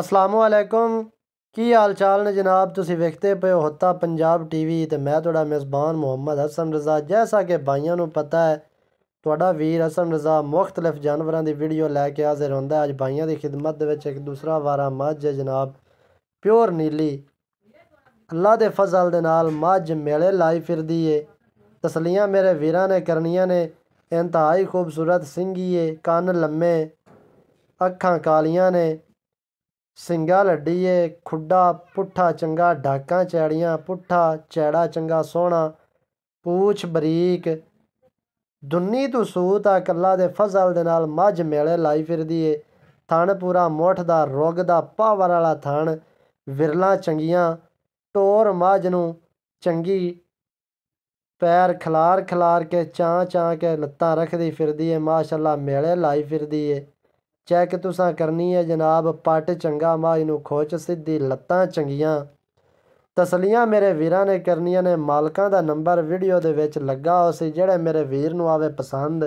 असलामैकम की हाल चाल ने जनाब तुम वेखते पे होता पंजाब टी वी तो मैं थोड़ा मेज़बान मुहम्मद हसन रजा जैसा कि बइया पता है थोड़ा वीर हसन रजा मुख्तलिफ जानवर की वीडियो लैके हाजिर होंगे अच्छ बइया की खिदमत एक दूसरा वारा मज जनाब प्योर नीली अल्लाह के फसल के नाल मज मेले लाई फिर है तसलियाँ मेरे वीर ने करनिया ने इंतहाई खूबसूरत सिंघीए कन लम्मे अखा कालिया ने ਸਿੰਘਾ ਲੱਡੀਏ ਖੁੱਡਾ ਪੁੱਠਾ ਚੰਗਾ ਡਾਕਾਂ ਚੈੜੀਆਂ ਪੁੱਠਾ ਚੈੜਾ ਚੰਗਾ ਸੋਹਣਾ ਪੂਛ ਬਰੀਕ ਦੁੰਨੀ ਤੂੰ ਸੂਤ ਆ ਕੱਲਾ ਦੇ ਫਜ਼ਲ ਦੇ ਨਾਲ ਮੱਝ ਮੇਲੇ ਲਾਈ ਫਿਰਦੀ ਏ ਥਣ ਪੂਰਾ ਮੋਠ ਦਾ ਰੋਗ ਦਾ ਪਾਵਰ ਵਾਲਾ ਥਣ ਵਿਰਲਾ ਚੰਗੀਆਂ ਟੋਰ ਮੱਝ ਨੂੰ ਚੰਗੀ ਪੈਰ ਖਲਾਰ ਖਲਾਰ ਕੇ ਚਾਂ ਚਾਂ ਕੇ ਲੱਤਾਂ ਰੱਖਦੀ ਫਿਰਦੀ ਏ ਮਾਸ਼ਾਅੱਲਾ ਮੇਲੇ ਲਾਈ ਫਿਰਦੀ ਏ ਚੈੱਕ ਤੁਸਾਂ ਕਰਨੀ ਹੈ ਜਨਾਬ ਪੱਟ ਚੰਗਾ ਮਾਜ ਨੂੰ ਖੋਚ ਸਿੱਧੀ ਲੱਤਾਂ ਚੰਗੀਆਂ ਤਸਲੀਆਂ ਮੇਰੇ ਵੀਰਾਂ ਨੇ ਕਰਨੀਆਂ ਨੇ ਮਾਲਕਾਂ ਦਾ ਨੰਬਰ ਵੀਡੀਓ ਦੇ ਵਿੱਚ ਲੱਗਾ ਹੋ ਸੀ ਜਿਹੜੇ ਮੇਰੇ ਵੀਰ ਨੂੰ ਆਵੇ ਪਸੰਦ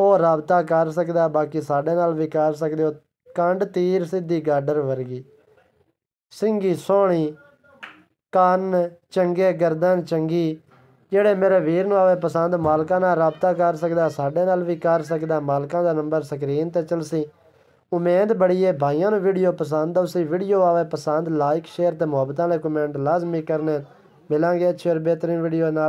ਉਹ ਰਾਬਤਾ ਕਰ ਸਕਦਾ ਬਾਕੀ ਸਾਡੇ ਨਾਲ ਵੀ ਕਰ ਸਕਦੇ ਹੋ ਕੰਡ ਤੀਰ ਸਿੱਧੀ ਗਾਡਰ ਵਰਗੀ ਸਿੰਘੀ ਸੋਹਣੀ ਕੰਨ ਚੰਗੇ ਗਰਦਨ ਚੰਗੀ ਜਿਹੜੇ ਮੇਰੇ ਵੀਰ ਨੂੰ ਆਵੇ ਪਸੰਦ ਮਾਲਕਾਂ ਨਾਲ ਰਾਬਤਾ ਕਰ ਸਕਦਾ ਸਾਡੇ ਨਾਲ ਵੀ ਕਰ ਸਕਦਾ ਮਾਲਕਾਂ ਦਾ ਨੰਬਰ ਸਕਰੀਨ ਤੇ ਚਲਸੀ ਉਮੀਦ ਬੜੀ ਹੈ ਭਾਈਆਂ ਨੂੰ ਵੀਡੀਓ ਪਸੰਦ ਆ ਉਸੇ ਵੀਡੀਓ ਆਵੇ ਪਸੰਦ ਲਾਈਕ ਸ਼ੇਅਰ ਤੇ ਮੁਹੱਬਤਾਂ ਵਾਲੇ ਕਮੈਂਟ ਲਾਜ਼ਮੀ ਕਰਨੇ ਮਿਲਾਂਗੇ ਅੱਛੇ ਔਰ ਬਿਹਤਰੀਨ ਵੀਡੀਓ ਨਾਲ